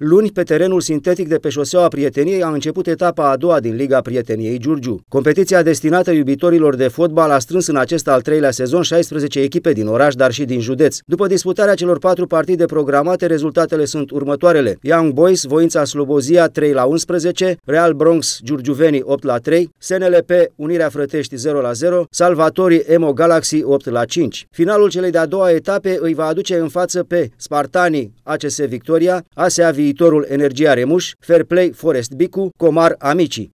Luni, pe terenul sintetic de pe șoseaua Prieteniei, a început etapa a doua din Liga Prieteniei Giurgiu. Competiția destinată iubitorilor de fotbal a strâns în acest al treilea sezon 16 echipe din oraș, dar și din județ. După disputarea celor patru partide programate, rezultatele sunt următoarele. Young Boys, Voința Slobozia 3 la 11, Real Bronx, Giurgiuveni 8 la 3, SNLP, Unirea Frătești 0 la 0, Salvatorii, Emo Galaxy 8 la 5. Finalul celei de-a doua etape îi va aduce în față pe Spartanii ACS Victoria, ASEAVI Viitorul Energia Remuș, Fairplay Forest Bicu, Comar Amici.